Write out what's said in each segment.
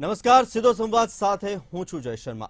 નમસ્કાર સીધો સંવાદ સાથે હું છું જય શર્મા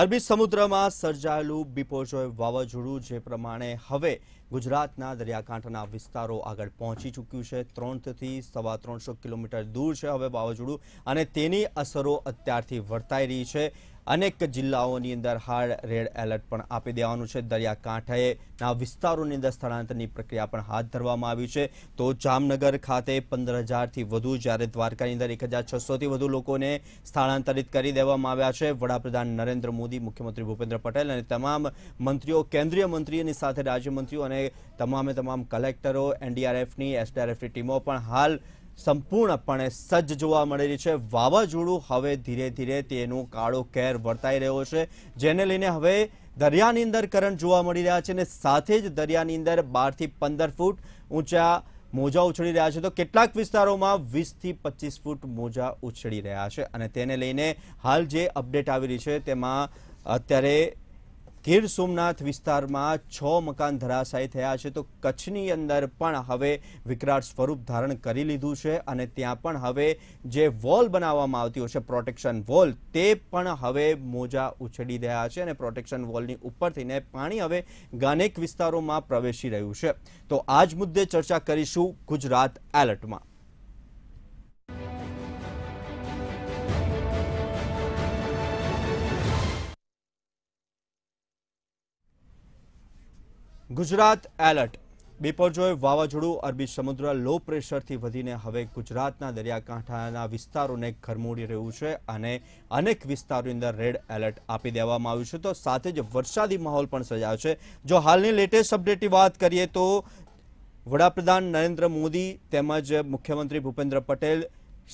અરબી સમુદ્રમાં સર્જાયેલું બિપોજોય વાવાઝોડું જે પ્રમાણે હવે ગુજરાતના દરિયાકાંઠાના વિસ્તારો આગળ પહોંચી ચૂક્યું છે ત્રણથી સવા ત્રણસો કિલોમીટર દૂર છે હવે વાવાઝોડું અને તેની અસરો અત્યારથી વર્તાઈ રહી છે અનેક જિલ્લાઓની અંદર હાર્ડ રેડ એલર્ટ પણ આપી દેવાનું છે દરિયાકાંઠાએના વિસ્તારોની અંદર સ્થળાંતરની પ્રક્રિયા પણ હાથ ધરવામાં આવી છે તો જામનગર ખાતે પંદર હજારથી વધુ જ્યારે દ્વારકાની અંદર એક હજાર છસોથી વધુ લોકોને સ્થળાંતરિત કરી દેવામાં આવ્યા છે વડાપ્રધાન નરેન્દ્ર મોદી મુખ્યમંત્રી ભૂપેન્દ્ર પટેલ અને તમામ મંત્રીઓ કેન્દ્રીય મંત્રીઓની સાથે રાજ્યમંત્રીઓ અને તમામે તમામ કલેક્ટરો એનડીઆરએફની એસડીઆરએફની ટીમો પણ હાલ સંપૂર્ણપણે સજ્જ જોવા મળેલી છે વાવાઝોડું હવે ધીરે ધીરે તેનું કાળો કેર વર્તાઈ રહ્યો છે જેને લઈને હવે દરિયાની અંદર કરંટ જોવા મળી રહ્યા છે અને સાથે જ દરિયાની અંદર બારથી પંદર ફૂટ ઊંચા મોજા ઉછળી રહ્યા છે તો કેટલાક વિસ્તારોમાં વીસથી પચીસ ફૂટ મોજા ઉછળી રહ્યા છે અને તેને લઈને હાલ જે અપડેટ આવી રહી છે તેમાં અત્યારે ગીર સોમનાથ વિસ્તારમાં છ મકાન ધરાશાયી થયા છે તો કચ્છની અંદર પણ હવે વિકરાળ સ્વરૂપ ધારણ કરી લીધું છે અને ત્યાં પણ હવે જે વોલ બનાવવામાં આવતી હોય છે પ્રોટેક્શન વોલ તે પણ હવે મોજા ઉછળી રહ્યા છે અને પ્રોટેક્શન વોલની ઉપરથીને પાણી હવે અનેક વિસ્તારોમાં પ્રવેશી રહ્યું છે તો આજ મુદ્દે ચર્ચા કરીશું ગુજરાત એલર્ટમાં ગુજરાત એલર્ટ બેપરજોય વાવાઝોડું અરબી સમુદ્ર લો પ્રેશરથી વધીને હવે ગુજરાતના દરિયાકાંઠાના વિસ્તારોને ઘરમોડી રહ્યું છે અને અનેક વિસ્તારોની અંદર રેડ એલર્ટ આપી દેવામાં આવ્યું છે તો સાથે જ વરસાદી માહોલ પણ સર્જાયો છે જો હાલની લેટેસ્ટ અપડેટની વાત કરીએ તો વડાપ્રધાન નરેન્દ્ર મોદી તેમજ મુખ્યમંત્રી ભૂપેન્દ્ર પટેલ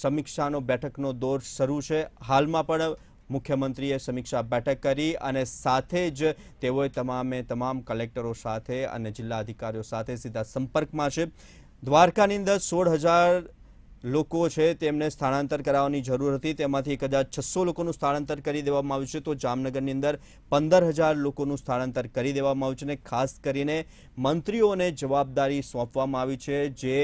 સમીક્ષાનો બેઠકનો દોર શરૂ છે હાલમાં પણ મુખ્યમંત્રીએ સમીક્ષા બેઠક કરી અને સાથે જ તેઓએ તમામે તમામ કલેક્ટરો સાથે અને જિલ્લા અધિકારીઓ સાથે સીધા સંપર્કમાં છે દ્વારકાની અંદર સોળ હજાર લોકો છે તેમને સ્થળાંતર કરાવવાની જરૂર હતી તેમાંથી એક હજાર છસો લોકોનું સ્થળાંતર કરી દેવામાં આવ્યું છે તો જામનગરની અંદર પંદર હજાર લોકોનું સ્થળાંતર કરી દેવામાં આવ્યું છે અને ખાસ કરીને મંત્રીઓને જવાબદારી સોંપવામાં આવી છે જે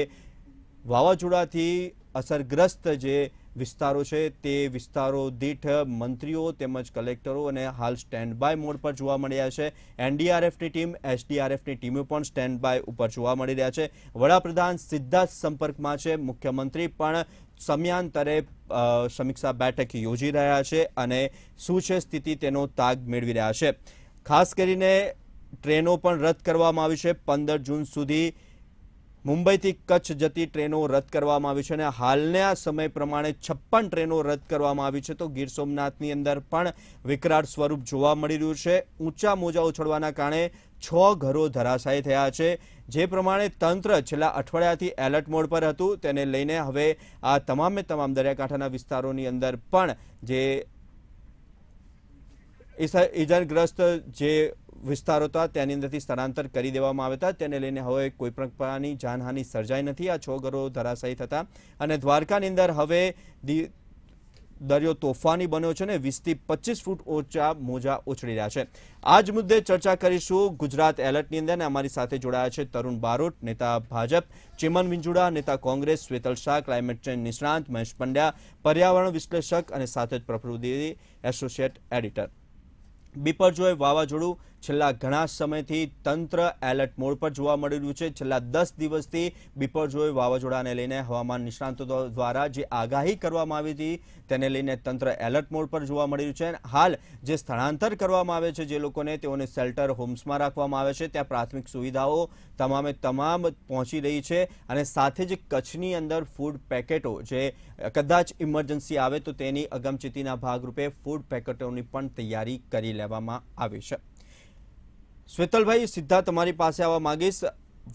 વાવાઝોડાથી અસરગ્રસ્ત જે વિસ્તારો છે તે વિસ્તારો દીઠ મંત્રીઓ તેમજ કલેક્ટરો અને હાલ સ્ટેન્ડ બાય મોડ પર જોવા મળ્યા છે એનડીઆરએફની ટીમ એસડીઆરએફની ટીમો પણ સ્ટેન્ડ બાય ઉપર જોવા મળી રહ્યા છે વડાપ્રધાન સીધા સંપર્કમાં છે મુખ્યમંત્રી પણ સમયાંતરે સમીક્ષા બેઠક યોજી રહ્યા છે અને શું છે સ્થિતિ તેનો તાગ મેળવી રહ્યા છે ખાસ કરીને ટ્રેનો પણ રદ કરવામાં આવી છે પંદર જૂન સુધી મુંબઈથી કચ્છ જતી ટ્રેનો રદ કરવામાં આવી છે અને હાલના સમય પ્રમાણે છપ્પન ટ્રેનો રદ કરવામાં આવી છે તો ગીર સોમનાથની અંદર પણ વિકરાળ સ્વરૂપ જોવા મળી રહ્યું છે ઊંચા મોજા ઉછળવાના કારણે છ ઘરો ધરાશાય થયા છે જે પ્રમાણે તંત્ર છેલ્લા અઠવાડિયાથી એલર્ટ મોડ પર હતું તેને લઈને હવે આ તમામે તમામ દરિયાકાંઠાના વિસ્તારોની અંદર પણ જે ઇજાગ્રસ્ત જે વિસ્તારો હતા તેની અંદરથી સ્થળાંતર કરી દેવામાં આવ્યા હતા તેને લઈને હવે કોઈ પ્રકારની જાનહાની સર્જાઈ નથી આ છ ઘરો ધરાશાયી થતા અને દ્વારકાની અંદર હવે દરિયો તોફાની બન્યો છે અને વીસથી પચીસ ફૂટ ઓછા મોજા ઉછળી રહ્યા છે આ જ મુદ્દે ચર્ચા કરીશું ગુજરાત એલર્ટની અંદર અને અમારી સાથે જોડાયા છે તરુણ બારોટ નેતા ભાજપ ચિમન વિંજુડા નેતા કોંગ્રેસ શ્વેતલ શાહ ક્લાઇમેટ ચેન્જ નિષ્ણાંત મહેશ પંડ્યા પર્યાવરણ વિશ્લેષક અને સાથે જ પ્રફુલ્લ એસોસિએટ એડિટર બિપરજોય વાવાઝોડું છેલ્લા ઘણા સમયથી તંત્ર એલર્ટ મોડ પર જોવા મળી રહ્યું છે છેલ્લા દસ દિવસથી બિપરજોય વાવાઝોડાને લઈને હવામાન નિષ્ણાંતો દ્વારા જે આગાહી કરવામાં આવી હતી તેને લઈને તંત્ર એલર્ટ મોડ પર જોવા મળી રહ્યું છે હાલ જે સ્થળાંતર કરવામાં આવે છે જે લોકોને તેઓને શેલ્ટર હોમ્સમાં રાખવામાં આવે છે ત્યાં પ્રાથમિક સુવિધાઓ તમામે તમામ પહોંચી રહી છે અને સાથે જ કચ્છની અંદર ફૂડ પેકેટો જે કદાચ ઇમરજન્સી આવે તો તેની અગમચેતીના ભાગરૂપે ફૂડ પેકેટોની પણ તૈયારી કરી લેવામાં આવી છે શ્વેતલભાઈ સીધા તમારી પાસે આવવા માંગીશ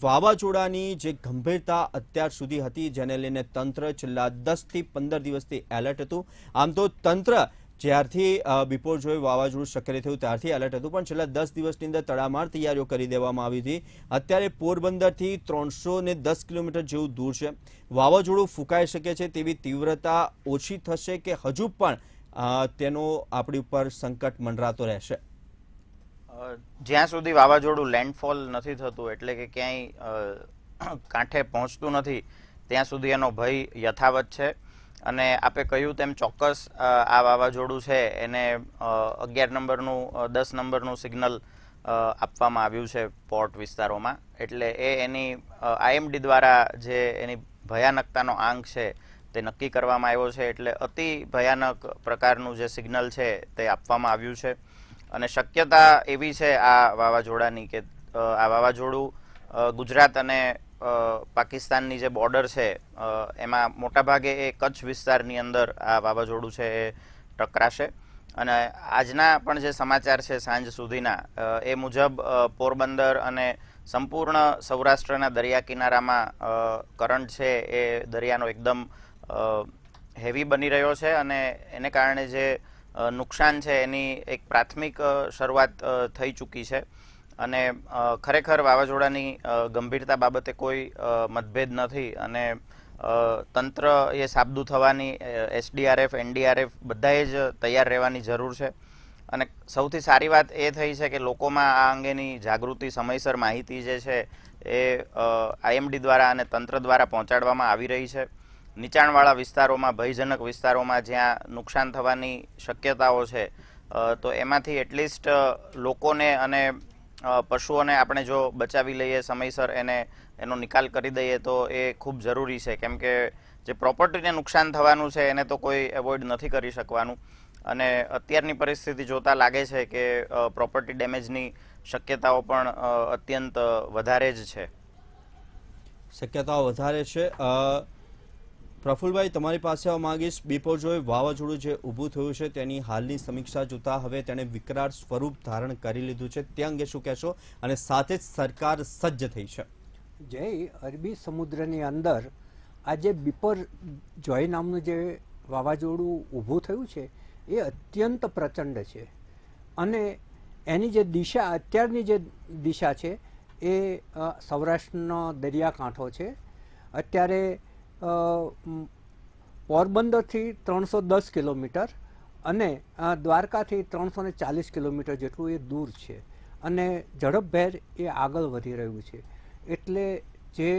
વાવાઝોડાની જે ગંભીરતા અત્યાર સુધી હતી જેને લઈને તંત્ર છેલ્લા દસથી પંદર દિવસથી એલર્ટ હતું આમ તો તંત્ર જ્યારથી બિપોર જોઈ વાવાઝોડું સક્રિય થયું ત્યારથી એલર્ટ હતું પણ છેલ્લા દસ દિવસની અંદર તડામાર તૈયારીઓ કરી દેવામાં આવી હતી અત્યારે પોરબંદરથી ત્રણસો ને દસ કિલોમીટર જેવું દૂર છે વાવાઝોડું ફૂંકાઈ શકે છે તેવી તીવ્રતા ઓછી થશે કે હજુ પણ તેનો આપણી ઉપર સંકટ મંડરાતો રહેશે જ્યાં સુધી વાવાઝોડું લેન્ડફોલ નથી થતું એટલે કે ક્યાંય કાંઠે પહોંચતું નથી ત્યાં સુધી એનો ભય યથાવત છે અને આપે કહ્યું તેમ ચોક્કસ આ વાવાઝોડું છે એને અગિયાર નંબરનું દસ નંબરનું સિગ્નલ આપવામાં આવ્યું છે પોર્ટ વિસ્તારોમાં એટલે એ એની આઈએમડી દ્વારા જે એની ભયાનકતાનો આંક છે તે નક્કી કરવામાં આવ્યો છે એટલે અતિ ભયાનક પ્રકારનું જે સિગ્નલ છે તે આપવામાં આવ્યું છે અને શક્યતા એવી છે આ વાવાઝોડાની કે આ વાવાઝોડું ગુજરાત અને પાકિસ્તાનની જે બોર્ડર છે એમાં મોટાભાગે એ કચ્છ વિસ્તારની અંદર આ વાવાઝોડું છે એ ટકરાશે અને આજના પણ જે સમાચાર છે સાંજ સુધીના એ મુજબ પોરબંદર અને સંપૂર્ણ સૌરાષ્ટ્રના દરિયા કિનારામાં કરંટ છે એ દરિયાનો એકદમ હેવી બની રહ્યો છે અને એને કારણે જે નુકસાન છે એની એક પ્રાથમિક શરૂઆત થઈ ચૂકી છે અને ખરેખર વાવાઝોડાની ગંભીરતા બાબતે કોઈ મતભેદ નથી અને તંત્ર એ સાબદું થવાની એસડીઆરએફ એનડીઆરએફ બધાએ જ તૈયાર રહેવાની જરૂર છે અને સૌથી સારી વાત એ થઈ છે કે લોકોમાં આ અંગેની જાગૃતિ સમયસર માહિતી જે છે એ આઈએમડી દ્વારા અને તંત્ર દ્વારા પહોંચાડવામાં આવી રહી છે નીચાણવાળા વિસ્તારોમાં ભયજનક વિસ્તારોમાં જ્યાં નુકસાન થવાની શક્યતાઓ છે તો એમાંથી એટલીસ્ટ લોકોને અને પશુઓને આપણે જો બચાવી લઈએ સમયસર એને એનો નિકાલ કરી દઈએ તો એ ખૂબ જરૂરી છે કેમકે જે પ્રોપર્ટીને નુકસાન થવાનું છે એને તો કોઈ એવોઇડ નથી કરી શકવાનું અને અત્યારની પરિસ્થિતિ જોતાં લાગે છે કે પ્રોપર્ટી ડેમેજની શક્યતાઓ પણ અત્યંત વધારે જ છે શક્યતાઓ વધારે છે પ્રફુલભાઈ તમારી પાસે માંગીશ બિપોજોય વાવાઝોડું જે ઊભું થયું છે તેની હાલની સમીક્ષા જોતા હવે તેણે વિકરાળ સ્વરૂપ ધારણ કરી લીધું છે તે અંગે શું કહેશો અને સાથે જ સરકાર સજ્જ થઈ છે જય અરબી સમુદ્રની અંદર આજે બિપર જોય નામનું જે વાવાઝોડું ઊભું થયું છે એ અત્યંત પ્રચંડ છે અને એની જે દિશા અત્યારની જે દિશા છે એ સૌરાષ્ટ્રનો દરિયાકાંઠો છે અત્યારે પોરબંદરથી ત્રણસો દસ કિલોમીટર અને દ્વારકાથી ત્રણસો ને ચાલીસ કિલોમીટર જેટલું એ દૂર છે અને ઝડપભેર એ આગળ વધી રહ્યું છે એટલે જે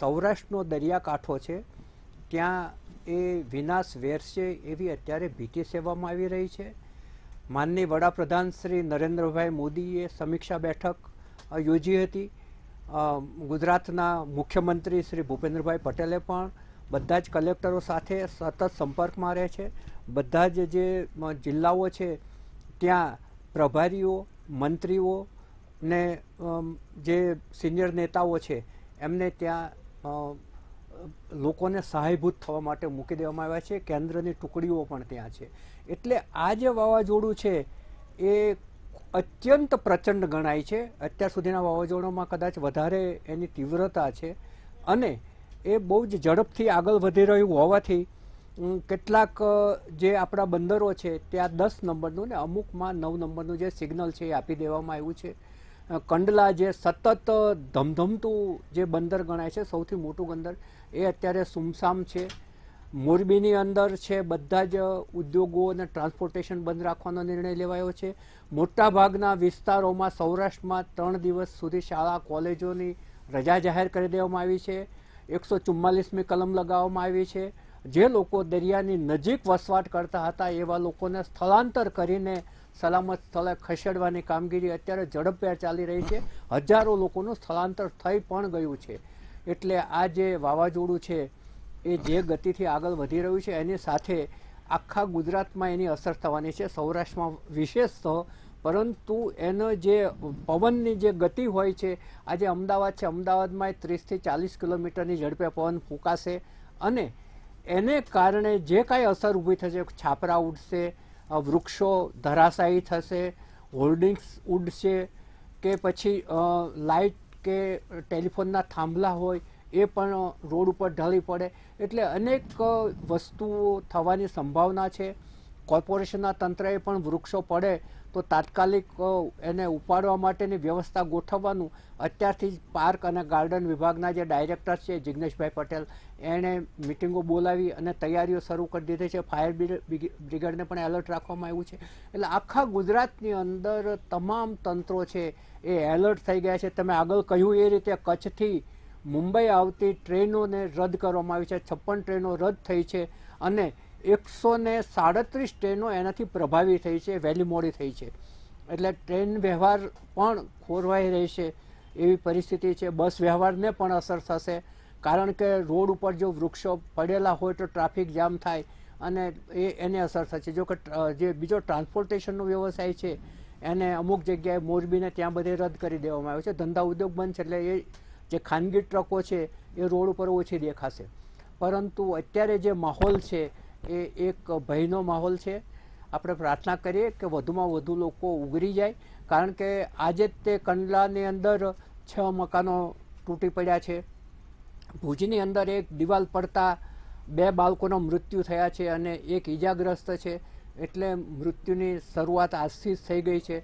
સૌરાષ્ટ્રનો દરિયાકાંઠો છે ત્યાં એ વિનાશ વેરશે એવી અત્યારે ભીતિ સેવામાં આવી રહી છે માનનીય વડાપ્રધાન શ્રી નરેન્દ્રભાઈ મોદીએ સમીક્ષા બેઠક યોજી હતી ગુજરાતના મુખ્યમંત્રી શ્રી ભૂપેન્દ્રભાઈ પટેલે પણ બધા જ કલેક્ટરો સાથે સતત સંપર્કમાં રહે છે બધા જ જે જિલ્લાઓ છે ત્યાં પ્રભારીઓ મંત્રીઓ ને જે સિનિયર નેતાઓ છે એમને ત્યાં લોકોને સહાયભૂત થવા માટે મૂકી દેવામાં આવ્યા છે કેન્દ્રની ટુકડીઓ પણ ત્યાં છે એટલે આ જે વાવાઝોડું છે એ અત્યંત પ્રચંડ ગણાય છે અત્યાર સુધીના વાવાઝોડામાં કદાચ વધારે એની તીવ્રતા છે અને એ બહુ જ ઝડપથી આગળ વધી રહ્યું હોવાથી કેટલાક જે આપણા બંદરો છે ત્યાં દસ નંબરનું ને અમુકમાં નવ નંબરનું જે સિગ્નલ છે એ આપી દેવામાં આવ્યું છે કંડલા જે સતત ધમધમતું જે બંદર ગણાય છે સૌથી મોટું બંદર એ અત્યારે સુમસામ છે મોરબીની અંદર છે બધા જ ઉદ્યોગો અને ટ્રાન્સપોર્ટેશન બંધ રાખવાનો નિર્ણય લેવાયો છે મોટાભાગના વિસ્તારોમાં સૌરાષ્ટ્રમાં ત્રણ દિવસ સુધી શાળા કોલેજોની રજા જાહેર કરી દેવામાં આવી છે એકસો ચુમ્માલીસમી કલમ લગાવવામાં આવી છે જે લોકો દરિયાની નજીક વસવાટ કરતા હતા એવા લોકોને સ્થળાંતર કરીને સલામત સ્થળે ખસેડવાની કામગીરી અત્યારે ઝડપભેર ચાલી રહી છે હજારો લોકોનું સ્થળાંતર થઈ પણ ગયું છે એટલે આ જે વાવાઝોડું છે એ જે ગતિથી આગળ વધી રહ્યું છે એની સાથે આખા ગુજરાતમાં એની અસર થવાની છે સૌરાષ્ટ્રમાં વિશેષ પરંતુ એનો જે પવનની જે ગતિ હોય છે આજે અમદાવાદ છે અમદાવાદમાં એ ત્રીસથી ચાલીસ કિલોમીટરની ઝડપે પવન ફૂંકાશે અને એને કારણે જે કાંઈ અસર ઊભી થશે છાપરા ઉડશે વૃક્ષો ધરાશાયી થશે હોર્ડિંગ્સ ઉડશે કે પછી લાઇટ કે ટેલિફોનના થાંભલા હોય એ પણ રોડ ઉપર ઢળી પડે એટલે અનેક વસ્તુઓ થવાની સંભાવના છે કોર્પોરેશનના તંત્રએ પણ વૃક્ષો પડે તો તાત્કાલિક એને ઉપાડવા માટેની વ્યવસ્થા ગોઠવવાનું અત્યારથી જ પાર્ક અને ગાર્ડન વિભાગના જે ડાયરેક્ટર છે જિજ્ઞેશભાઈ પટેલ એણે મિટિંગો બોલાવી અને તૈયારીઓ શરૂ કરી દીધી છે ફાયર બ્રિગેડને પણ એલર્ટ રાખવામાં આવ્યું છે એટલે આખા ગુજરાતની અંદર તમામ તંત્રો છે એ એલર્ટ થઈ ગયા છે તમે આગળ કહ્યું એ રીતે કચ્છથી મુંબઈ આવતી ટ્રેનોને રદ કરવામાં આવી છે છપ્પન ટ્રેનો રદ થઈ છે અને એકસો ને સાડત્રીસ ટ્રેનો એનાથી પ્રભાવિત થઈ છે વહેલી મોડી થઈ છે એટલે ટ્રેન વ્યવહાર પણ ખોરવાઈ રહેશે એવી પરિસ્થિતિ છે બસ વ્યવહારને પણ અસર થશે કારણ કે રોડ ઉપર જો વૃક્ષો પડેલા હોય તો ટ્રાફિક જામ થાય અને એ એને અસર થશે જો કે જે બીજો ટ્રાન્સપોર્ટેશનનો વ્યવસાય છે એને અમુક જગ્યાએ મોરબીને ત્યાં બધે રદ કરી દેવામાં આવ્યો છે ધંધા ઉદ્યોગ બંધ છે એટલે એ જે ખાનગી ટ્રકો છે એ રોડ ઉપર ઓછી દેખાશે પરંતુ અત્યારે જે માહોલ છે એ એક ભયનો માહોલ છે આપણે પ્રાર્થના કરીએ કે વધુમાં વધુ લોકો ઉગરી જાય કારણ કે આજે તે કંડલાની અંદર છ મકાનો તૂટી પડ્યા છે ભુજની અંદર એક દિવાલ પડતા બે બાળકોના મૃત્યુ થયા છે અને એક ઈજાગ્રસ્ત છે એટલે મૃત્યુની શરૂઆત આજથી જ થઈ ગઈ છે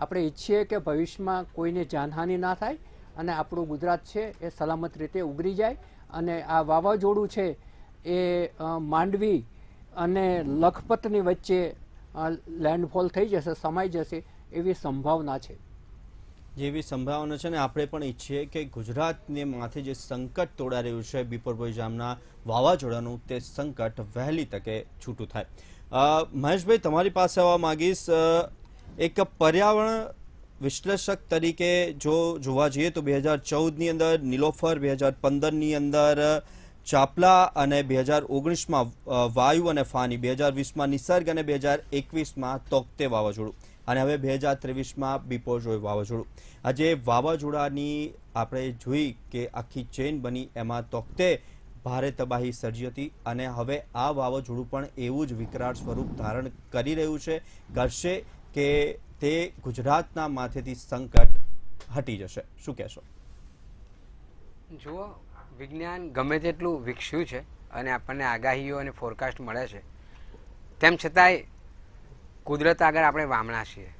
આપણે ઈચ્છીએ કે ભવિષ્યમાં કોઈને જાનહાનિ ના થાય અને આપણું ગુજરાત છે એ સલામત રીતે ઉગરી જાય અને આ વાવાઝોડું છે એ માંડવી અને લખપતની વચ્ચે લેન્ડફોલ થઈ જશે સમાઈ જશે એવી સંભાવના છે જેવી સંભાવના છે ને આપણે પણ ઈચ્છીએ કે ગુજરાતને માથે જે સંકટ તોડા રહ્યું છે બિપોરભાઈ જામના વાવાઝોડાનું તે સંકટ વહેલી તકે છૂટું થાય મહેશભાઈ તમારી પાસે આવવા માગીશ એક પર્યાવરણ વિશ્લેષક તરીકે જો જોવા જઈએ તો બે હજાર ચૌદની અંદર નિલોફર બે હજાર પંદરની અંદર ચાપલા અને બે હજાર ઓગણીસમાં વાયુ અને ફાની બે હજાર વીસમાં નિસર્ગ અને બે હજાર એકવીસમાં તોકતે વાવાઝોડું અને હવે બે હજાર ત્રેવીસમાં બિપોજોય વાવાઝોડું આજે વાવાઝોડાની આપણે જોઈ કે આખી ચેન બની એમાં તોકતે ભારે તબાહી સર્જી હતી અને હવે આ વાવાઝોડું પણ એવું જ વિકરાળ સ્વરૂપ ધારણ કરી રહ્યું છે કરશે કે તે ગુજરાતના માથેથી સંકટ હટી જશે શું કહેશો જુઓ વિજ્ઞાન ગમે તેટલું વિકસ્યું છે અને આપણને આગાહીઓ અને ફોરકાસ્ટ મળે છે તેમ છતાંય કુદરત આગળ આપણે વામણા છીએ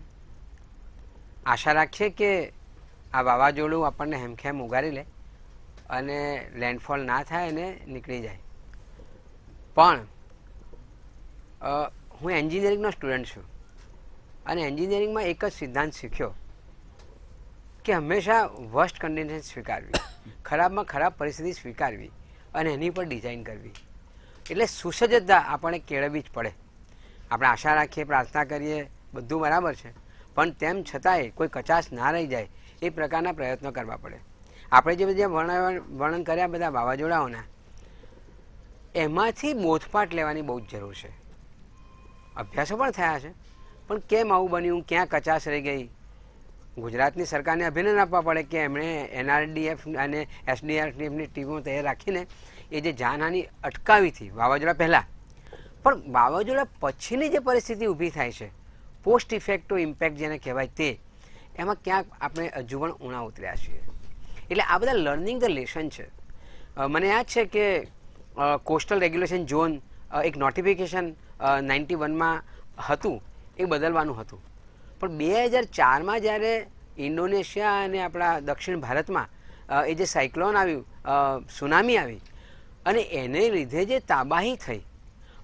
આશા રાખીએ કે આ વાવાઝોડું આપણને હેમખેમ ઉગારી લે અને લેન્ડફોલ ના થાય અને નીકળી જાય પણ હું એન્જિનિયરિંગનો સ્ટુડન્ટ છું અને એન્જિનિયરિંગમાં એક જ સિદ્ધાંત શીખ્યો કે હંમેશા વર્સ્ટ કન્ડિશન સ્વીકારવી ખરાબમાં ખરાબ પરિસ્થિતિ સ્વીકારવી અને એની પર ડિઝાઇન કરવી એટલે સુસજ્જતા આપણે કેળવવી જ પડે આપણે આશા રાખીએ પ્રાર્થના કરીએ બધું બરાબર છે પણ તેમ છતાંય કોઈ કચાશ ના રહી જાય એ પ્રકારના પ્રયત્નો કરવા પડે આપણે જે બધા વર્ણન કર્યા બધા વાવાઝોડાઓના એમાંથી બોધપાઠ લેવાની બહુ જ જરૂર છે અભ્યાસો પણ થયા છે પણ કેમ આવું બન્યું ક્યાં કચાશ રહી ગઈ ગુજરાતની સરકારને અભિનંદન આપવા પડે કે એમણે એનઆરડીએફ અને એસડીઆરડીએફની ટીમો તૈયાર રાખીને એ જે જાનહાની અટકાવી હતી વાવાઝોડા પહેલાં પણ વાવાઝોડા પછીની જે પરિસ્થિતિ ઊભી થાય છે પોસ્ટ ઇફેક્ટો ઇમ્પેક્ટ જેને કહેવાય તે એમાં ક્યાંક આપણે હજુ પણ ઉણા ઉતર્યા છીએ એટલે આ બધા લર્નિંગ ધ લેશન છે મને યાદ છે કે કોસ્ટલ રેગ્યુલેશન ઝોન એક નોટિફિકેશન નાઇન્ટી વનમાં હતું એ બદલવાનું હતું પણ બે હજાર ચારમાં જ્યારે ઇન્ડોનેશિયા અને આપણા દક્ષિણ ભારતમાં એ જે સાયક્લોન આવ્યું સુનામી આવી અને એને લીધે જે તાબાહી થઈ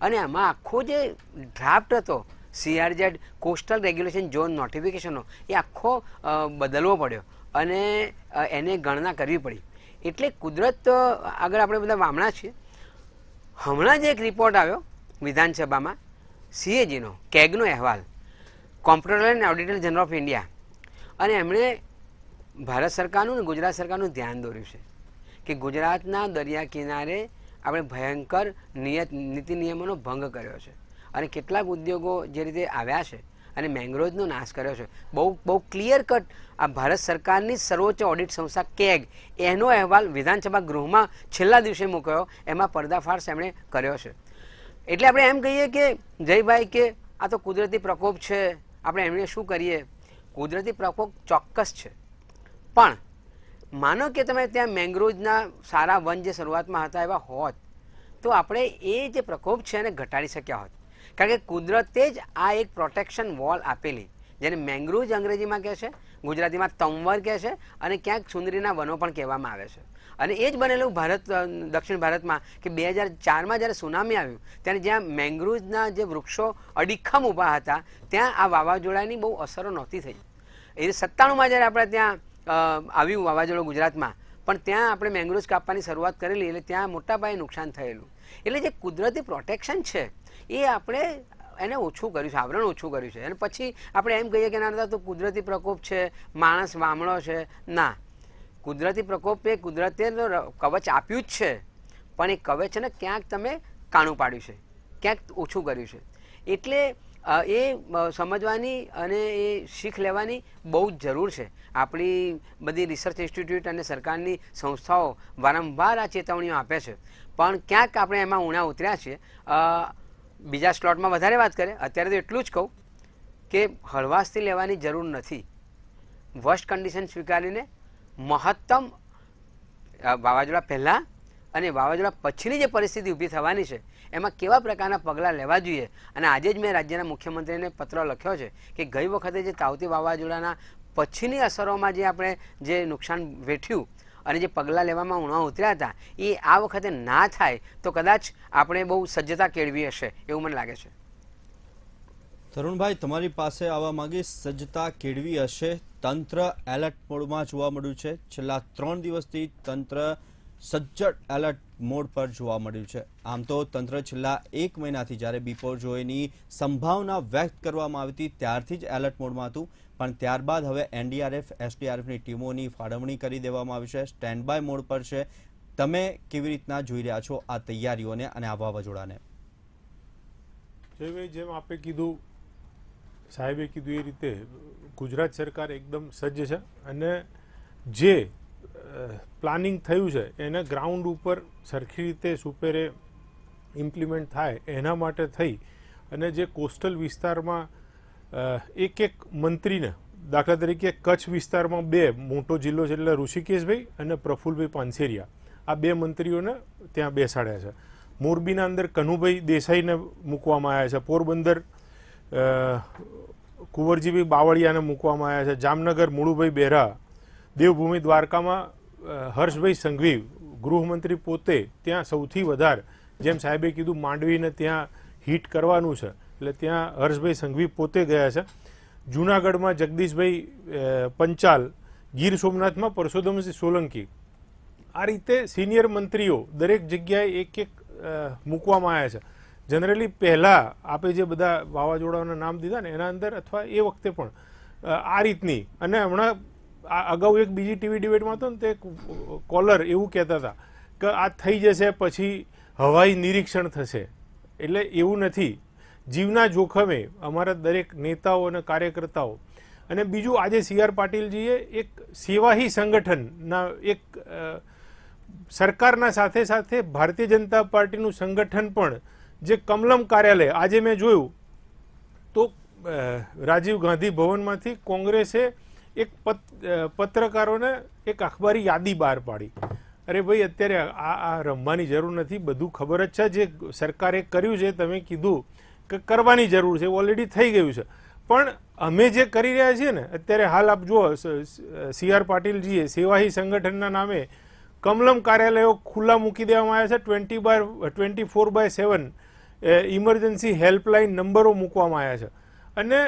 અને આમાં આખો જે ડ્રાફ્ટ હતો સીઆરઝેડ કોસ્ટલ રેગ્યુલેશન ઝોન નોટિફિકેશનનો એ આખો બદલવો પડ્યો અને એને ગણના કરવી પડી એટલે કુદરત આગળ આપણે બધા વામણા છીએ હમણાં જ એક રિપોર્ટ આવ્યો વિધાનસભામાં સીએજીનો કેગનો અહેવાલ computer and auditor general of India અને એમણે ભારત સરકારનું અને ગુજરાત સરકારનું ધ્યાન દોર્યું છે કે ગુજરાતના દરિયા કિનારે આપણે ભયંકર નિયત નીતિ નિયમોનો ભંગ કર્યો છે અને કેટલાક ઉદ્યોગો જે રીતે આવ્યા છે અને મેંગ્રોવનો નાશ કર્યો છે બહુ બહુ ક્લિયર કટ આ ભારત સરકારની સર્વોચ્ચ ઓડિટ સંસ્થા કેગ એનો અહેવાલ વિધાનસભા ગૃહમાં છેલ્લા દિવસે મૂક્યો એમાં પર્દાફાશ એમણે કર્યો છે એટલે આપણે એમ કહીએ કે જયભાઈ કે આ તો કુદરતી પ્રકોપ છે આપણે એમણે શું કરીએ કુદરતી પ્રકોપ ચોક્કસ છે પણ માનો કે તમે ત્યાં મેંગ્રોવના સારા વન જે શરૂઆતમાં હતા એવા હોત તો આપણે એ જે પ્રકોપ છે એને ઘટાડી શક્યા હોત કારણ કે કુદરતે જ આ એક પ્રોટેક્શન વોલ આપેલી જેને મેંગ્રુજ અંગ્રેજીમાં કહે છે ગુજરાતીમાં તંવર કહે છે અને ક્યાંક સુંદરીના વનો પણ કહેવામાં આવે છે અને એ જ બનેલું ભારત દક્ષિણ ભારતમાં કે બે હજાર ચારમાં જ્યારે સુનામી આવ્યું ત્યારે જ્યાં મેંગ્રુવના જે વૃક્ષો અડીખમ ઊભા હતા ત્યાં આ વાવાઝોડાની બહુ અસરો નહોતી થઈ એ સત્તાણુંમાં જ્યારે આપણે ત્યાં આવ્યું વાવાઝોડું ગુજરાતમાં પણ ત્યાં આપણે મેંગ્રુવ્સ કાપવાની શરૂઆત કરેલી એટલે ત્યાં મોટા પાયે નુકસાન થયેલું એટલે જે કુદરતી પ્રોટેક્શન છે એ આપણે એને ઓછું કર્યું છે આવરણ ઓછું કર્યું છે અને પછી આપણે એમ કહીએ કે ના તો કુદરતી પ્રકોપ છે માણસ વામણો છે ના કુદરતી પ્રકોપે કુદરતે કવચ આપ્યું જ છે પણ એ કવચને ક્યાંક તમે કાણું પાડ્યું છે ક્યાંક ઓછું કર્યું છે એટલે એ સમજવાની અને એ શીખ લેવાની બહુ જ જરૂર છે આપણી બધી રિસર્ચ ઇન્સ્ટિટ્યૂટ અને સરકારની સંસ્થાઓ વારંવાર આ ચેતવણીઓ આપે છે પણ ક્યાંક આપણે એમાં ઉણા ઉતર્યા છીએ બીજા સ્લોટમાં વધારે વાત કરે અત્યારે તો એટલું જ કહું કે હળવાશથી લેવાની જરૂર નથી વર્સ્ટ કન્ડિશન સ્વીકારીને મહત્તમ વાવાઝોડા પહેલાં અને વાવાઝોડા પછીની જે પરિસ્થિતિ ઊભી થવાની છે એમાં કેવા પ્રકારના પગલાં લેવા જોઈએ અને આજે જ મેં રાજ્યના મુખ્યમંત્રીને પત્ર લખ્યો છે કે ગઈ વખતે જે તાવતી વાવાઝોડાના પછીની અસરોમાં જે આપણે જે નુકસાન વેઠ્યું અને જે પગલાં લેવામાં ઉણા ઉતર્યા હતા એ આ વખતે ના થાય તો કદાચ આપણે બહુ સજ્જતા કેળવી હશે એવું મને લાગે છે તરુણભાઈ તમારી પાસે આવવા માગે સજ્જતા કેળવી હશે તંત્ર એલર્ટ મોડમાં જોવા મળ્યું છે છેલ્લા ત્રણ દિવસથી તંત્ર સજ્જડ એલર્ટ મોડ પર જોવા મળ્યું છે આમ તો તંત્ર છેલ્લા એક મહિનાથી જ્યારે બિપોરજોયની સંભાવના વ્યક્ત કરવામાં આવી હતી ત્યારથી જ એલર્ટ મોડમાં હતું પણ ત્યારબાદ હવે એનડીઆરએફ એસડીઆરએફની ટીમોની ફાળવણી કરી દેવામાં આવી છે સ્ટેન્ડ બાય મોડ પર છે તમે કેવી રીતના જોઈ રહ્યા છો આ તૈયારીઓને અને આ વાવાઝોડાને જેમ આપે કીધું સાહેબે કીધું એ રીતે ગુજરાત સરકાર એકદમ સજ્જ છે અને જે પ્લાનિંગ થયું છે એને ગ્રાઉન્ડ ઉપર સરખી રીતે સુપેરે ઇમ્પ્લિમેન્ટ થાય એના માટે થઈ અને જે કોસ્ટલ વિસ્તારમાં એક એક મંત્રીને દાખલા તરીકે કચ્છ વિસ્તારમાં બે મોટો જિલ્લો છે એટલે ઋષિકેશભાઈ અને પ્રફુલભાઈ પાનસેરિયા આ બે મંત્રીઓને ત્યાં બેસાડ્યા છે મોરબીના અંદર કનુભાઈ દેસાઈને મૂકવામાં આવ્યા છે પોરબંદર કુંવરજીભાઈ બાવળિયાને મૂકવામાં આવ્યા છે જામનગર મૂળુભાઈ બેરા દેવભૂમિ દ્વારકામાં હર્ષભાઈ સંઘવી ગૃહમંત્રી પોતે ત્યાં સૌથી વધારે જેમ સાહેબે કીધું માંડવીને ત્યાં હિટ કરવાનું છે એટલે ત્યાં હર્ષભાઈ સંઘવી પોતે ગયા છે જૂનાગઢમાં જગદીશભાઈ પંચાલ ગીર સોમનાથમાં પરસોત્તમસિંહ સોલંકી આ રીતે સિનિયર મંત્રીઓ દરેક જગ્યાએ એક એક મૂકવામાં આવ્યા છે જનરલી પહેલાં આપણે જે બધા વાવાઝોડાઓના નામ દીધા ને એના અંદર અથવા એ વખતે પણ આ રીતની અને હમણાં અગાઉ એક બીજી ટીવી ડિબેટમાં હતો ને તે કોલર એવું કહેતા હતા કે આ થઈ જશે પછી હવાઈ નિરીક્ષણ થશે એટલે એવું નથી જીવના જોખમે અમારા દરેક નેતાઓ અને કાર્યકર્તાઓ અને બીજું આજે સી આર પાટીલજીએ એક સેવાહી સંગઠનના એક સરકારના સાથે સાથે ભારતીય જનતા પાર્ટીનું સંગઠન પણ જે કમલમ કાર્યાલય આજે મેં જોયું તો રાજીવ ગાંધી ભવનમાંથી કોંગ્રેસે એક પત્રકારોને એક અખબારી યાદી બહાર પાડી અરે ભાઈ અત્યારે આ આ રમવાની જરૂર નથી બધું ખબર જ છે જે સરકારે કર્યું છે તમે કીધું કે કરવાની જરૂર છે ઓલરેડી થઈ ગયું છે પણ અમે જે કરી રહ્યા છીએ ને અત્યારે હાલ આપ જુઓ સી આર પાટીલજીએ સેવાહી સંગઠનના નામે કમલમ કાર્યાલયો ખુલ્લા મૂકી દેવામાં આવ્યા છે twenty by twenty four by seven emergency helpline નંબરો મૂકવામાં આવ્યા છે અને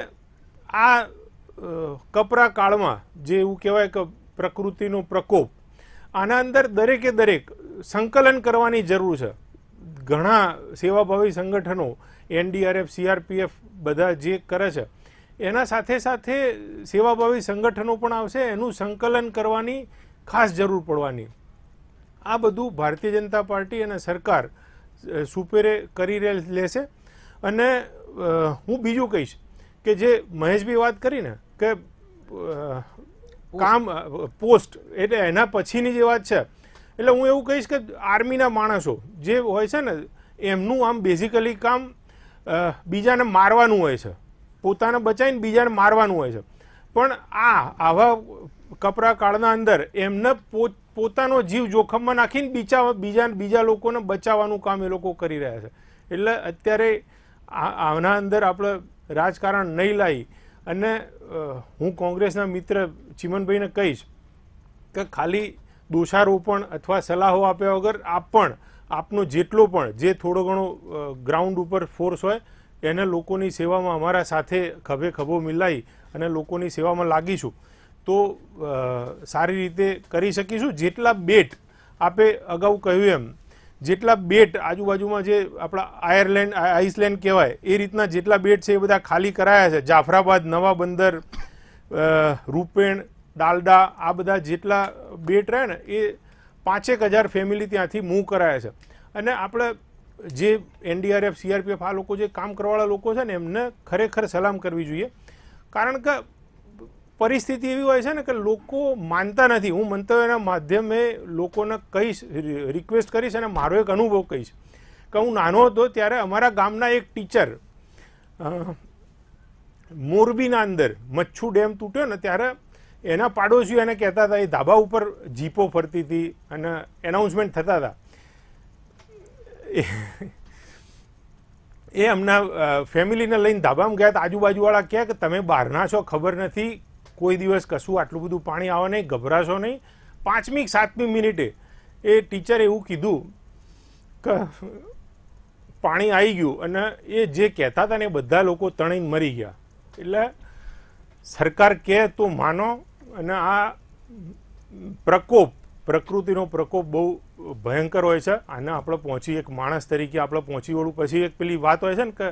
આ કપરા કાળમાં જે એવું કહેવાય કે પ્રકૃતિનો પ્રકોપ આના અંદર દરેકે દરેક સંકલન કરવાની જરૂર છે ઘણા સેવાભાવી સંગઠનો એનડીઆરએફ સીઆરપીએફ બધા જે કરે છે એના સાથે સાથે સેવાભાવી સંગઠનો પણ આવશે એનું સંકલન કરવાની ખાસ જરૂર પડવાની આ બધું ભારતીય જનતા પાર્ટી અને સરકાર સુપેરે કરી લેશે અને હું બીજું કહીશ કે જે મહેશભાઈ વાત કરીને કે કામ પોસ્ટ એટલે એના પછીની જે વાત છે એટલે હું એવું કહીશ કે આર્મીના માણસો જે હોય છે ને એમનું આમ બેઝિકલી કામ બીજાને મારવાનું હોય છે પોતાને બચાવીને બીજાને મારવાનું હોય છે પણ આ આવા કપરા કાળના અંદર એમને પોત પોતાનો જીવ જોખમમાં નાખીને બીજા બીજા બીજા લોકોને બચાવવાનું કામ એ લોકો કરી રહ્યા છે એટલે અત્યારે આના અંદર આપણે રાજકારણ નહીં લાવી અને હું કોંગ્રેસના મિત્ર ચીમનભાઈને કહીશ કે ખાલી દોષારોપણ અથવા સલાહો આપ્યા વગર આપ પણ આપનો જેટલો પણ જે થોડો ઘણો ગ્રાઉન્ડ ઉપર ફોર્સ હોય એને લોકોની સેવામાં અમારા સાથે ખભે ખભો મિલાવી અને લોકોની સેવામાં લાગીશું તો સારી રીતે કરી શકીશું જેટલા બેટ આપે અગાઉ કહ્યું એમ જેટલા બેટ આજુબાજુમાં જે આપણા આયર્લેન્ડ આઈસલેન્ડ કહેવાય એ રીતના જેટલા બેટ છે એ બધા ખાલી કરાયા છે જાફરાબાદ નવા બંદર રૂપેણ ડાલડા આ બધા જેટલા બેટ રહે ને એ પાંચેક હજાર ફેમિલી ત્યાંથી મૂવ કરાયા છે અને આપણે જે એનડીઆરએફ સીઆરપીએફ આ લોકો જે કામ કરવાવાળા લોકો છે ને એમને ખરેખર સલામ કરવી જોઈએ કારણ કે પરિસ્થિતિ એવી હોય છે ને કે લોકો માનતા નથી હું મંતવ્યના માધ્યમે લોકોને કહીશ રિક્વેસ્ટ કરીશ અને મારો એક અનુભવ કહીશ કે હું નાનો હતો ત્યારે અમારા ગામના એક ટીચર મોરબીના અંદર મચ્છુ ડેમ તૂટ્યો ને ત્યારે એના પાડોશીઓ એને કહેતા હતા એ ધાબા ઉપર જીપો ફરતી હતી અને એનાઉન્સમેન્ટ થતા હતા એ હમણાં ફેમિલીને લઈને ધાબામાં ગયા તો આજુબાજુવાળા કહે કે તમે બહારના છો ખબર નથી કોઈ દિવસ કશું આટલું બધું પાણી આવે નહીં ગભરાશો નહીં પાંચમી સાતમી મિનિટે એ ટીચરે એવું કીધું કે પાણી આવી ગયું અને એ જે કહેતા હતા ને બધા લોકો તણીને મરી ગયા એટલે સરકાર કહે તો માનો અને આ પ્રકોપ પ્રકૃતિનો પ્રકોપ બહુ ભયંકર હોય છે અને આપણે પહોંચી એક માણસ તરીકે આપણે પહોંચી વળું પછી એક પેલી વાત હોય છે ને કે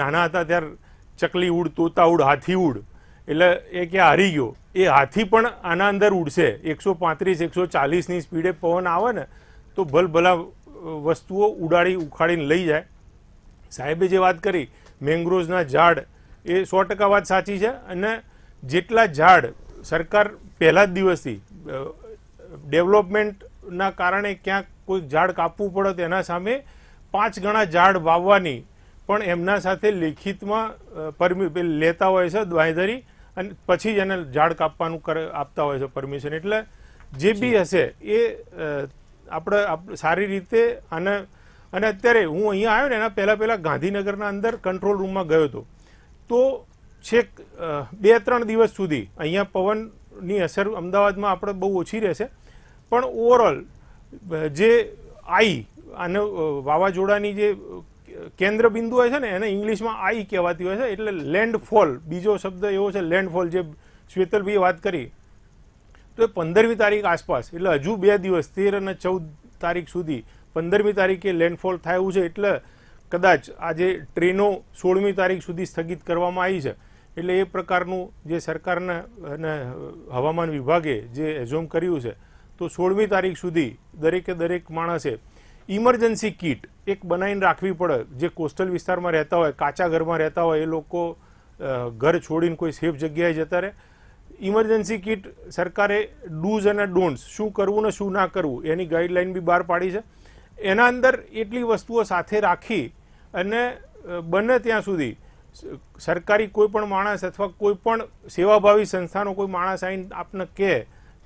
નાના હતા ત્યારે ચકલી ઉડ તોતા ઉડ હાથી ઉડ એટલે એ કે હારી ગયો એ હાથી પણ આના અંદર ઉડશે એકસો પાંત્રીસ એકસો ચાલીસની સ્પીડે પવન આવે ને તો ભલભલા વસ્તુઓ ઉડાડી ઉખાડીને લઈ જાય સાહેબે જે વાત કરી મેંગ્રોવ્સના ઝાડ એ સો ટકા વાત સાચી છે અને જેટલા ઝાડ સરકાર પહેલા જ દિવસથી ડેવલપમેન્ટના કારણે ક્યાંક કોઈ ઝાડ કાપવું પડે તેના સામે પાંચ ગણા ઝાડ વાવવાની પણ એમના સાથે લેખિતમાં પરમિ લેતા હોય છે દ્વાયધરી અને પછી જ એને ઝાડ કાપવાનું આપતા હોય છે પરમિશન એટલે જે બી હશે એ આપણે સારી રીતે અને અને અત્યારે હું અહીંયા આવ્યો ને એના પહેલાં પહેલાં ગાંધીનગરના અંદર કંટ્રોલ રૂમમાં ગયો હતો તો છેક બે ત્રણ દિવસ સુધી અહીંયા પવનની અસર અમદાવાદમાં આપણે બહુ ઓછી રહેશે પણ ઓવરઓલ જે આઈ અને વાવાઝોડાની જે કેન્દ્ર બિંદુ હોય છે ને એને ઇંગ્લિશમાં આઈ કહેવાતી હોય છે એટલે લેન્ડફોલ બીજો શબ્દ એવો છે લેન્ડફોલ જે શ્વેતલભાઈએ વાત કરી તો એ પંદરમી તારીખ આસપાસ એટલે હજુ બે દિવસ તેર અને ચૌદ તારીખ સુધી પંદરમી તારીખે લેન્ડફોલ થાય એવું છે એટલે કદાચ આજે ટ્રેનો સોળમી તારીખ સુધી સ્થગિત કરવામાં આવી છે એટલે એ પ્રકારનું જે સરકારના અને હવામાન વિભાગે જે એઝોમ કર્યું છે તો સોળમી તારીખ સુધી દરેકે દરેક માણસે ઇમરજન્સી કીટ એક બનાવીને રાખવી પડે જે કોસ્ટલ વિસ્તારમાં રહેતા હોય કાચા ઘરમાં રહેતા હોય એ લોકો ઘર છોડીને કોઈ સેફ જગ્યાએ જતા રહે ઇમરજન્સી કીટ સરકારે ડૂઝ અને ડોન્ટ્સ શું કરવું ને શું ના કરવું એની ગાઈડલાઈન બી બહાર પાડી છે એના અંદર એટલી વસ્તુઓ સાથે રાખી અને બને ત્યાં સુધી સરકારી કોઈ પણ માણસ અથવા કોઈ પણ સેવાભાવી સંસ્થાનો કોઈ માણસ આવીને આપને કહે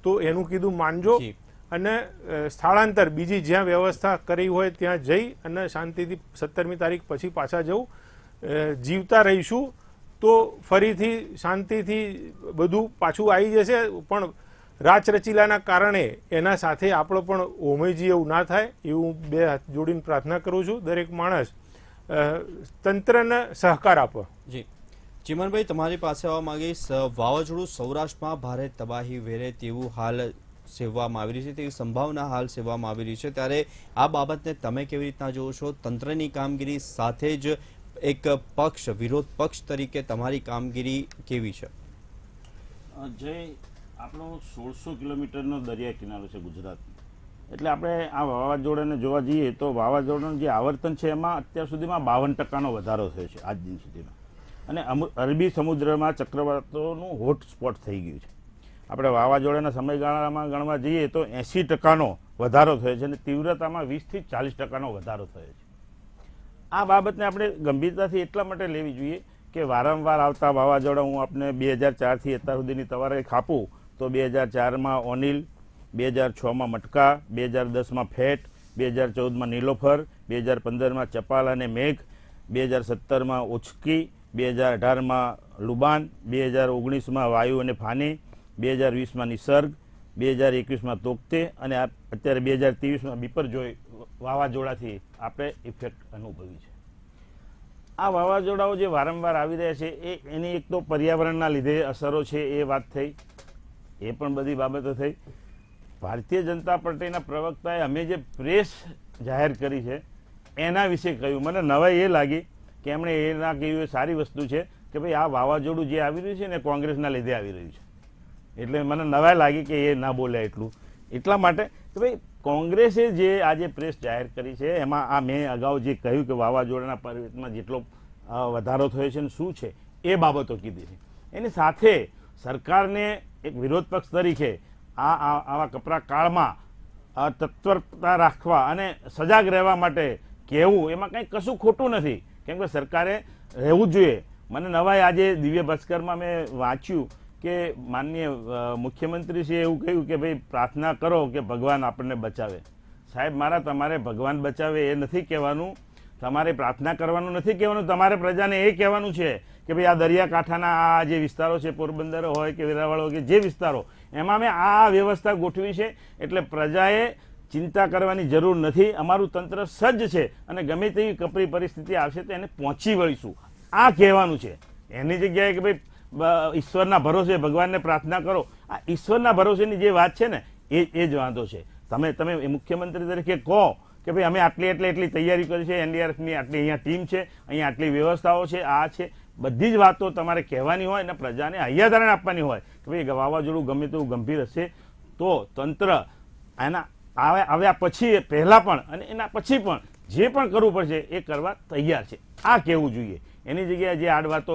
તો એનું કીધું માનજો અને સ્થળાંતર બીજી જ્યાં વ્યવસ્થા કરી હોય ત્યાં જઈ અને શાંતિથી સત્તરમી તારીખ પછી પાછા જવું જીવતા રહીશું તો ફરીથી શાંતિથી બધું પાછું આવી જશે પણ રાચરચીલાના કારણે એના સાથે આપણો પણ હોમયજી એવું ના થાય એવું બે હાથ જોડીને પ્રાર્થના કરું છું દરેક માણસ તંત્રને સહકાર આપો જી ચિમનભાઈ તમારી પાસે આવવા માંગીશ વાવાઝોડું સૌરાષ્ટ્રમાં ભારે તબાહી વેરે તેવું હાલ સેવવામાં આવી રહી છે તેવી સંભાવના હાલ સેવવામાં આવી રહી છે ત્યારે આ બાબતને તમે કેવી રીતના જુઓ છો તંત્રની કામગીરી સાથે જ એક પક્ષ વિરોધ પક્ષ તરીકે તમારી કામગીરી કેવી છે જય આપણો સોળસો કિલોમીટરનો દરિયા કિનારો છે ગુજરાત એટલે આપણે આ વાવાઝોડાને જોવા જઈએ તો વાવાઝોડાનું જે આવર્તન છે એમાં અત્યાર સુધીમાં બાવન ટકાનો વધારો થયો છે આજ દિન સુધીમાં અને અરબી સમુદ્રમાં ચક્રવાતોનું હોટસ્પોટ થઈ ગયું છે આપણે વાવાઝોડાના સમયગાળામાં ગણવા જઈએ તો એંસી ટકાનો વધારો થયો છે અને તીવ્રતામાં વીસથી ચાલીસ ટકાનો વધારો થયો છે આ બાબતને આપણે ગંભીરતાથી એટલા માટે લેવી જોઈએ કે વારંવાર આવતા વાવાઝોડા હું આપને બે હજાર ચારથી અત્યાર સુધીની તવારે ખાપું તો બે હજાર ચારમાં ઓનિલ બે હજાર છમાં મટકા બે હજાર દસમાં ફેટ બે હજાર ચૌદમાં નીલોફર બે હજાર પંદરમાં ચપાલ અને મેઘ બે હજાર સત્તરમાં ઉચકી બે હજાર અઢારમાં લુબાન બે હજાર ઓગણીસમાં વાયુ અને ફાની બે હજાર વીસમાં નિસર્ગ બે હજાર એકવીસમાં તોકતે અને અત્યારે બે હજાર ત્રેવીસમાં બિપરજોય વાવાઝોડાથી આપણે ઇફેક્ટ અનુભવી છે આ વાવાઝોડાઓ જે વારંવાર આવી રહ્યા છે એ એની એક તો પર્યાવરણના લીધે અસરો છે એ વાત થઈ એ પણ બધી બાબતો થઈ ભારતીય જનતા પાર્ટીના પ્રવક્તાએ અમે જે પ્રેસ જાહેર કરી છે એના વિશે કહ્યું મને નવાઈ એ લાગી કે એમણે એના કહ્યું એ સારી વસ્તુ છે કે ભાઈ આ વાવાઝોડું જે આવી રહ્યું છે ને કોંગ્રેસના લીધે આવી રહ્યું છે એટલે મને નવાય લાગી કે એ ના બોલ્યા એટલું એટલા માટે કે ભાઈ કોંગ્રેસે જે આજે પ્રેસ જાહેર કરી છે એમાં આ મેં અગાઉ જે કહ્યું કે વાવાઝોડાના પરિવર્તનમાં જેટલો વધારો થયો છે ને શું છે એ બાબતો કીધી છે એની સાથે સરકારને એક વિરોધ પક્ષ તરીકે આ આવા કપરા કાળમાં તત્પરતા રાખવા અને સજાગ રહેવા માટે કહેવું એમાં કંઈ કશું ખોટું નથી કેમ કે સરકારે રહેવું જોઈએ મને નવાય આજે દિવ્ય ભાસ્કરમાં મેં વાંચ્યું કે માનીય મુખ્યમંત્રી મુખ્યમંત્રીશ્રીએ એવું કહ્યું કે ભાઈ પ્રાર્થના કરો કે ભગવાન આપણને બચાવે સાહેબ મારા તમારે ભગવાન બચાવે એ નથી કહેવાનું તમારે પ્રાર્થના કરવાનું નથી કહેવાનું તમારે પ્રજાને એ કહેવાનું છે કે ભાઈ આ દરિયાકાંઠાના આ જે વિસ્તારો છે પોરબંદર હોય કે વેરાવળ હોય કે જે વિસ્તારો એમાં મેં આ વ્યવસ્થા ગોઠવી છે એટલે પ્રજાએ ચિંતા કરવાની જરૂર નથી અમારું તંત્ર સજ્જ છે અને ગમે તેવી કપરી પરિસ્થિતિ આવશે તો એને પહોંચી વળીશું આ કહેવાનું છે એની જગ્યાએ કે ભાઈ ઈશ્વરના ભરોસે ભગવાનને પ્રાર્થના કરો આ ઈશ્વરના ભરોસેની જે વાત છે ને એ એ જ વાંધો છે તમે તમે મુખ્યમંત્રી તરીકે કહો કે ભાઈ અમે આટલી એટલી એટલી તૈયારી કરી છે એનડીઆરએફની આટલી અહીંયા ટીમ છે અહીંયા આટલી વ્યવસ્થાઓ છે આ છે બધી જ વાતો તમારે કહેવાની હોય અને પ્રજાને હૈયાધારણ આપવાની હોય કે ભાઈ વાવાઝોડું ગમે તેવું ગંભીર હશે તો તંત્ર એના આવ્યા પછી પહેલાં પણ અને એના પછી પણ જે પણ કરવું પડશે એ કરવા તૈયાર છે આ કહેવું જોઈએ એની જગ્યાએ જે આડ વાતો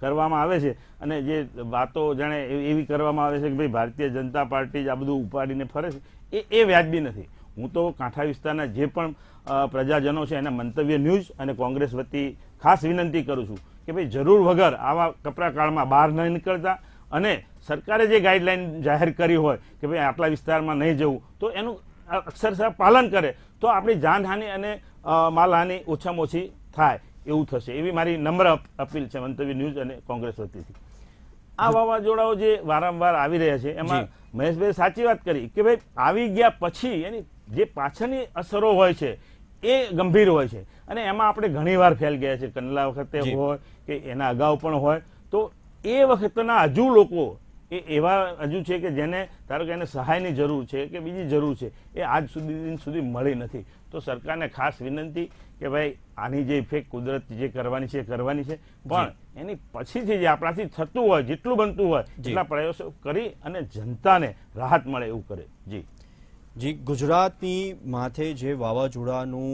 કરવામાં આવે છે અને જે વાતો જાણે એવી કરવામાં આવે છે કે ભાઈ ભારતીય જનતા પાર્ટી જ આ બધું ઉપાડીને ફરે છે એ એ વ્યાજબી નથી હું તો કાંઠા વિસ્તારના જે પણ પ્રજાજનો છે એના મંતવ્ય ન્યૂઝ અને કોંગ્રેસ વતી ખાસ વિનંતી કરું છું કે ભાઈ જરૂર વગર આવા કપરા કાળમાં બહાર ન નીકળતા અને સરકારે જે ગાઈડલાઇન જાહેર કરી હોય કે ભાઈ આટલા વિસ્તારમાં નહીં જવું તો એનું અક્ષરશઃ પાલન કરે તો આપણી જાનહાનિ અને માલહાનિ ઓછામાં ઓછી થાય એવું થશે એવી મારી નમ્ર અપીલ છે મંતવ્ય ન્યૂઝ અને કોંગ્રેસ વતીથી આ વાવાઝોડાઓ જે વારંવાર આવી રહ્યા છે એમાં મહેશભાઈ સાચી વાત કરી કે ભાઈ આવી ગયા પછી એની જે પાછળની અસરો હોય છે એ ગંભીર હોય છે અને એમાં આપણે ઘણીવાર ફેલ ગયા છે કંડલા વખતે હોય કે એના અગાઉ પણ હોય તો એ વખતના હજુ લોકો એ એવા હજુ છે કે જેને ધારો કે એને સહાયની જરૂર છે કે બીજી જરૂર છે એ આજ સુધી સુધી મળી નથી તો સરકારને ખાસ વિનંતી કે ભાઈ આની જે ઇફેક્ટ કુદરત જે કરવાની છે કરવાની છે પણ એની પછીથી જે આપણાથી થતું હોય જેટલું બનતું હોય એટલા પ્રયાસો કરી અને જનતાને રાહત મળે એવું કરે જી જી ગુજરાતની માથે જે વાવાઝોડાનું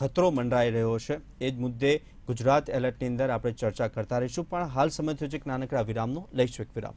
ખતરો મંડરાઈ રહ્યો છે એ જ મુદ્દે ગુજરાત એલર્ટની અંદર આપણે ચર્ચા કરતા રહીશું પણ હાલ સમય થયો છે એક નાનકડા વિરામનો લઈશું એક વિરામ